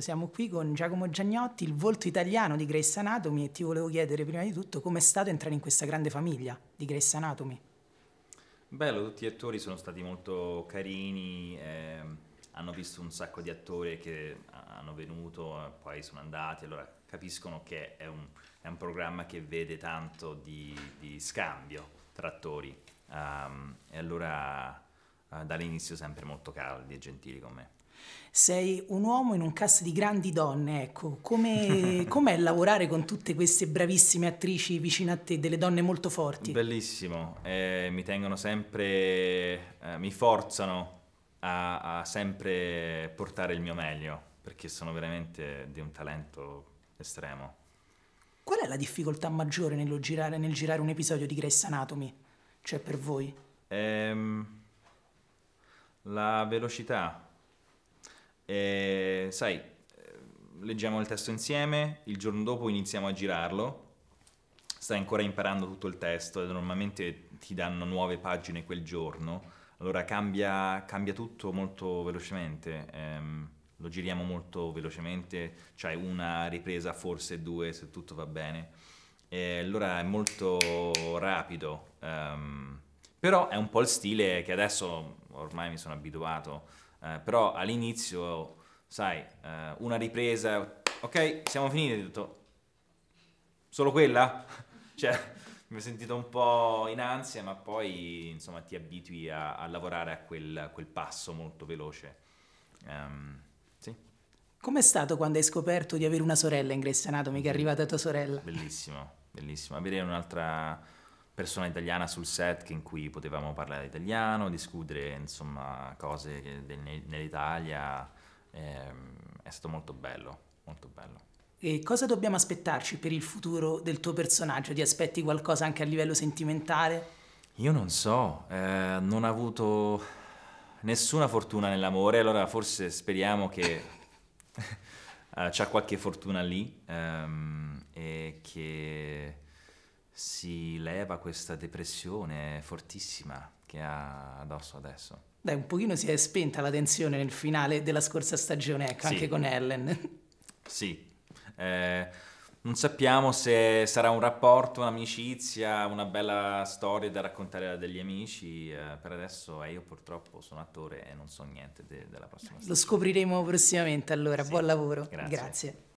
Siamo qui con Giacomo Giagnotti, il volto italiano di Grace Anatomy e ti volevo chiedere prima di tutto come è stato entrare in questa grande famiglia di Grace Anatomy. Bello, tutti gli attori sono stati molto carini, eh, hanno visto un sacco di attori che hanno venuto, poi sono andati, allora capiscono che è un, è un programma che vede tanto di, di scambio tra attori um, e allora uh, dall'inizio sempre molto caldi e gentili con me sei un uomo in un cast di grandi donne, ecco, come, com'è lavorare con tutte queste bravissime attrici vicino a te, delle donne molto forti? Bellissimo, eh, mi tengono sempre, eh, mi forzano a, a, sempre portare il mio meglio, perché sono veramente di un talento estremo. Qual è la difficoltà maggiore nel girare, nel girare un episodio di Grace Anatomy? Cioè per voi? Ehm, la velocità, e, eh, sai, eh, leggiamo il testo insieme, il giorno dopo iniziamo a girarlo, stai ancora imparando tutto il testo e normalmente ti danno nuove pagine quel giorno, allora cambia, cambia tutto molto velocemente. Ehm, lo giriamo molto velocemente, c'hai cioè una ripresa, forse due se tutto va bene. E allora è molto rapido, um, però è un po' il stile che adesso ormai mi sono abituato. Eh, però all'inizio, sai, eh, una ripresa, ok, siamo finiti tutto. Solo quella? cioè, mi ho sentito un po' in ansia, ma poi, insomma, ti abitui a, a lavorare a quel, quel, passo molto veloce. Um, sì. Com'è stato quando hai scoperto di avere una sorella in Grey's Anatomy che è arrivata tua sorella? Bellissimo, bellissimo. Avere un'altra persona italiana sul set in cui potevamo parlare italiano, discutere insomma, cose nell'Italia, ehm, è stato molto bello, molto bello. E cosa dobbiamo aspettarci per il futuro del tuo personaggio? Ti aspetti qualcosa anche a livello sentimentale? Io non so, eh, non ho avuto nessuna fortuna nell'amore, allora forse speriamo che eh, c'è qualche fortuna lì ehm, e che si leva questa depressione fortissima che ha addosso adesso. Dai, un pochino si è spenta la tensione nel finale della scorsa stagione, ecco, sì. anche con Ellen. Sì. Eh, non sappiamo se sarà un rapporto, un'amicizia, una bella storia da raccontare a degli amici. Eh, per adesso eh, io purtroppo sono attore e non so niente de- della prossima stagione. Lo scopriremo prossimamente allora. Sì. Buon lavoro. Grazie. Grazie.